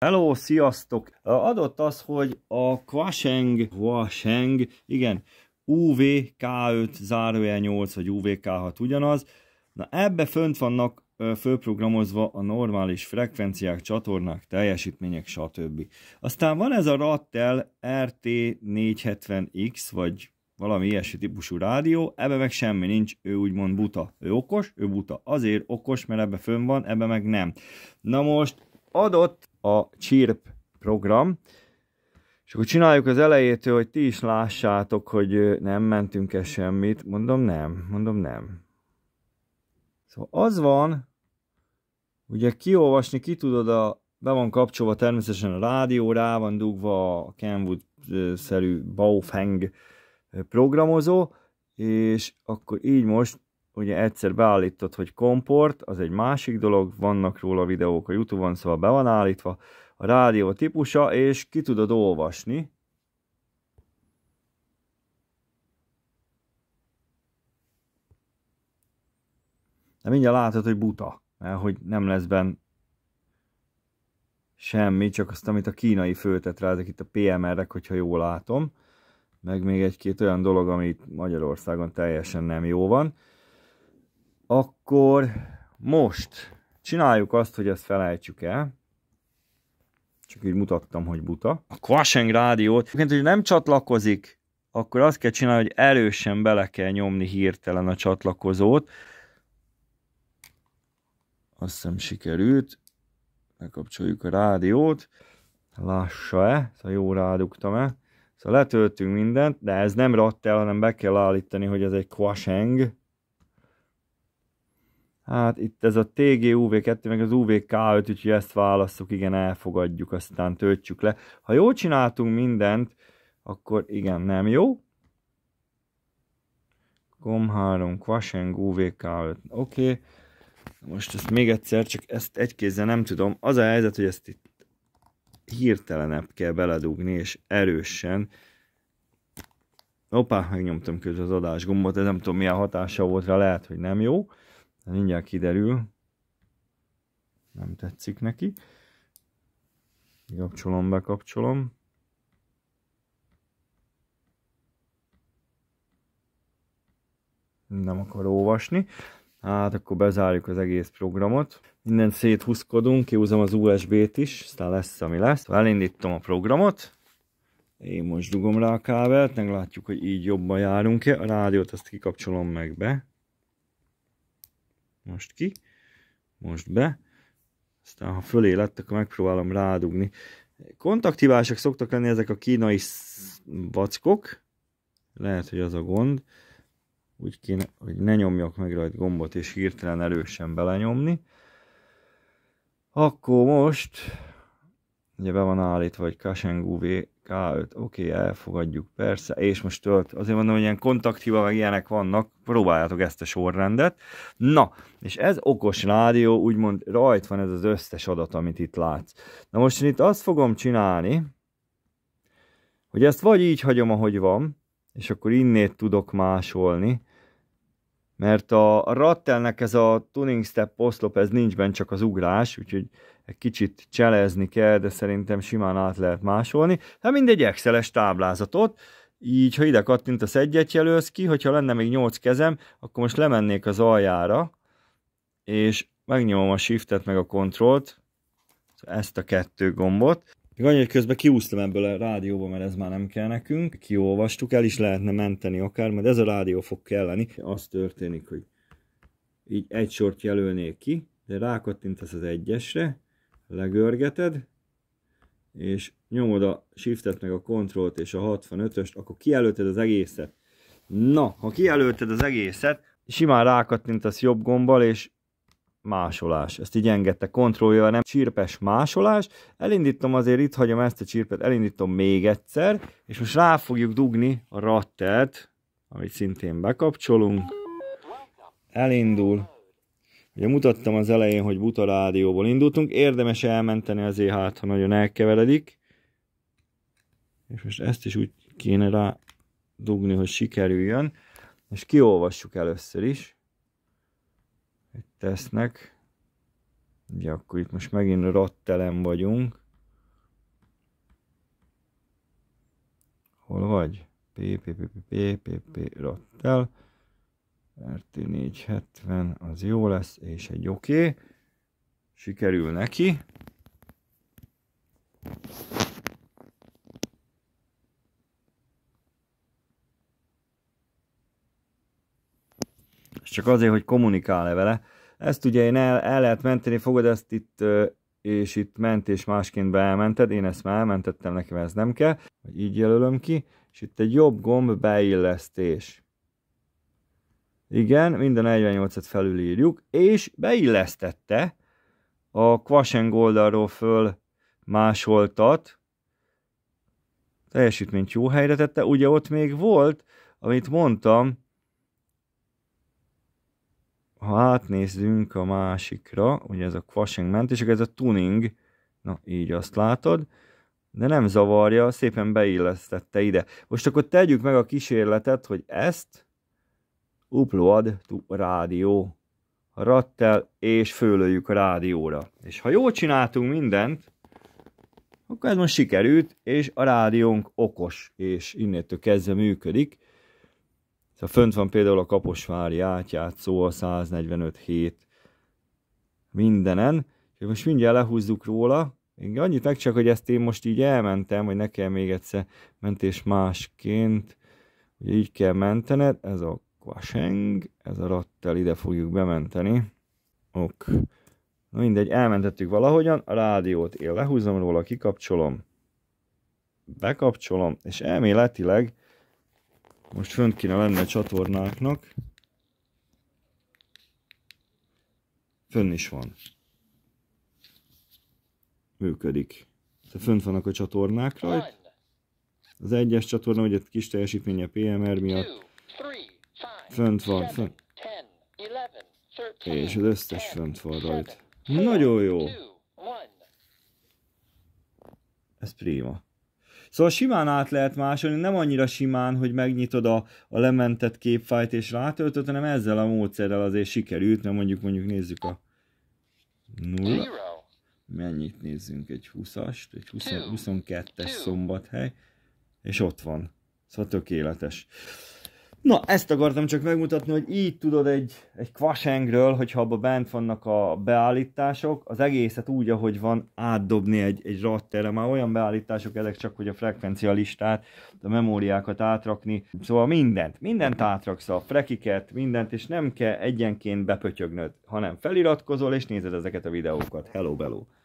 Hello, sziasztok! Adott az, hogy a Quasheng, Quasheng, igen, UVK5 zárójel 8 vagy UVK6 ugyanaz. Na ebbe fönt vannak fölprogramozva a normális frekvenciák, csatornák, teljesítmények, stb. Aztán van ez a Rattel RT470X, vagy valami ilyesmi típusú rádió, ebbe meg semmi nincs, ő úgymond buta. Ő okos, ő buta. Azért okos, mert ebbe fönn van, ebbe meg nem. Na most adott a CSIRP program, és akkor csináljuk az elejétől, hogy ti is lássátok, hogy nem mentünk-e semmit. Mondom nem, mondom nem. Szóval az van, ugye kiolvasni ki tudod, a, be van kapcsolva természetesen a rádió, rá van dugva a Kenwood-szerű Baofeng programozó, és akkor így most ugye egyszer beállítod, hogy komport, az egy másik dolog, vannak róla videók a Youtube-on, szóval be van állítva a rádió típusa, és ki tudod olvasni. De mindjárt látod, hogy buta, mert hogy nem lesz benne semmi, csak azt, amit a kínai föltet rá, ezek itt a PMR-ek, hogyha jól látom, meg még egy-két olyan dolog, ami Magyarországon teljesen nem jó van. Akkor most csináljuk azt, hogy ezt felejtsük el. Csak így mutattam, hogy buta. A Quasheng rádiót. mert hogy nem csatlakozik, akkor azt kell csinálni, hogy erősen bele kell nyomni hirtelen a csatlakozót. Azt hiszem sikerült. Megkapcsoljuk a rádiót. lássa e Szóval jó rádugtam-e? Szóval letöltünk mindent, de ez nem ratt el, hanem be kell állítani, hogy ez egy Quasheng Hát itt ez a TG UV2, meg az UVK5, úgyhogy ezt választjuk igen, elfogadjuk, aztán töltsük le. Ha jól csináltunk mindent, akkor igen, nem jó. Gom 3, Kvaseng, UVK5, oké. Okay. Most ezt még egyszer, csak ezt egy kézzel nem tudom. Az a helyzet, hogy ezt itt hirtelenebb kell beledugni, és erősen. opa megnyomtam közben az adásgombot, ez nem tudom milyen hatása volt rá, lehet, hogy nem jó. De mindjárt kiderül. Nem tetszik neki. Kapcsolom, bekapcsolom. Nem akar olvasni. Hát akkor bezárjuk az egész programot. Minden széthúzkodunk, kihúzom az USB-t is, aztán lesz, ami lesz. Elindítom a programot. Én most dugom rá a kábelt, meglátjuk, hogy így jobban járunk-e. A rádiót azt kikapcsolom meg be most ki, most be, aztán ha fölé lett, akkor megpróbálom rádugni. Kontaktívások szoktak lenni ezek a kínai vackok, lehet, hogy az a gond, úgy kéne, hogy ne nyomjak meg rajta gombot, és hirtelen erősen belenyomni. Akkor most ugye be van állítva, hogy Kasengú K5, oké, okay, elfogadjuk, persze, és most tölt, azért mondom, hogy ilyen kontakthiba, meg ilyenek vannak, próbáljátok ezt a sorrendet. Na, és ez okos rádió, úgymond rajt van ez az összes adat, amit itt látsz. Na most én itt azt fogom csinálni, hogy ezt vagy így hagyom, ahogy van, és akkor innét tudok másolni, mert a, rattelnek ez a tuning step oszlop, ez nincs benne, csak az ugrás, úgyhogy egy kicsit cselezni kell, de szerintem simán át lehet másolni. Hát mindegy excel táblázatot, így ha ide kattintasz egyet jelölsz ki, hogyha lenne még 8 kezem, akkor most lemennék az aljára, és megnyomom a shiftet meg a kontrollt, ezt a kettő gombot, még annyi, hogy közben kiúsztam ebből a rádióba, mert ez már nem kell nekünk. Kiolvastuk, el is lehetne menteni akár, mert ez a rádió fog kelleni. Az történik, hogy így egy sort jelölnél ki, de rákattintasz az egyesre, legörgeted, és nyomod a shiftet meg a kontrollt és a 65-öst, akkor kijelölted az egészet. Na, ha kijelölted az egészet, simán rákattintasz jobb gombbal, és másolás. Ezt így engedte kontrollja, nem csirpes másolás. Elindítom azért, itt hagyom ezt a csirpet, elindítom még egyszer, és most rá fogjuk dugni a rattert, amit szintén bekapcsolunk. Elindul. Ugye mutattam az elején, hogy buta rádióból indultunk, érdemes elmenteni azért hát, ha nagyon elkeveredik. És most ezt is úgy kéne rá dugni, hogy sikerüljön. És kiolvassuk először is tesznek. Ugye akkor itt most megint rottelen vagyunk. Hol vagy? P, P, P, P, P, P, P, rottel. RT470, az jó lesz, és egy oké. Okay. Sikerül neki. És csak azért, hogy kommunikál-e vele, ezt ugye én el, el lehet menteni, fogod ezt itt, és itt ment és másként beelmented, én ezt már elmentettem neki, mert ez nem kell, vagy így jelölöm ki, és itt egy jobb gomb beillesztés. Igen, mind a 48-et felülírjuk, és beillesztette a Quashen oldalról föl másoltat, teljesítményt jó helyre tette, ugye ott még volt, amit mondtam, ha átnézzünk a másikra, ugye ez a quashing mentések, ez a tuning, na így azt látod, de nem zavarja, szépen beillesztette ide. Most akkor tegyük meg a kísérletet, hogy ezt upload to rádió rattel, és fölöljük a rádióra. És ha jól csináltunk mindent, akkor ez most sikerült, és a rádiónk okos, és innétől kezdve működik. Szóval fönt van például a Kaposvári átjátszó, a 145 hét mindenen. Most mindjárt lehúzzuk róla. Én annyit meg csak, hogy ezt én most így elmentem, hogy ne kell még egyszer mentés másként. Ugye így kell mentened, ez a kvaseng, ez a rattel ide fogjuk bementeni. Ok. Na mindegy, elmentettük valahogyan, a rádiót én lehúzom róla, kikapcsolom, bekapcsolom, és elméletileg most fönt kéne lenne a csatornáknak. Fönn is van. Működik. Tehát fönt vannak a csatornák rajt. Az egyes csatorna, ugye kis teljesítménye PMR miatt. Fönt van, fönt. És az összes fönt van rajt. Nagyon jó! Ez prima. Szóval simán át lehet másolni, nem annyira simán, hogy megnyitod a, a lementett képfájt és rátöltöd, hanem ezzel a módszerrel azért sikerült, nem mondjuk mondjuk nézzük a nulla. Mennyit nézzünk? Egy 20-ast, egy 22-es szombathely, és ott van. Szóval tökéletes. Na, ezt akartam csak megmutatni, hogy így tudod egy, egy kvasengről, hogyha abban bent vannak a beállítások, az egészet úgy, ahogy van, átdobni egy, egy rotterre. Már olyan beállítások ezek csak, hogy a frekvencia listát, a memóriákat átrakni. Szóval mindent, mindent átraksz, a frekiket, mindent, és nem kell egyenként bepötyögnöd, hanem feliratkozol, és nézed ezeket a videókat. Hello, bello!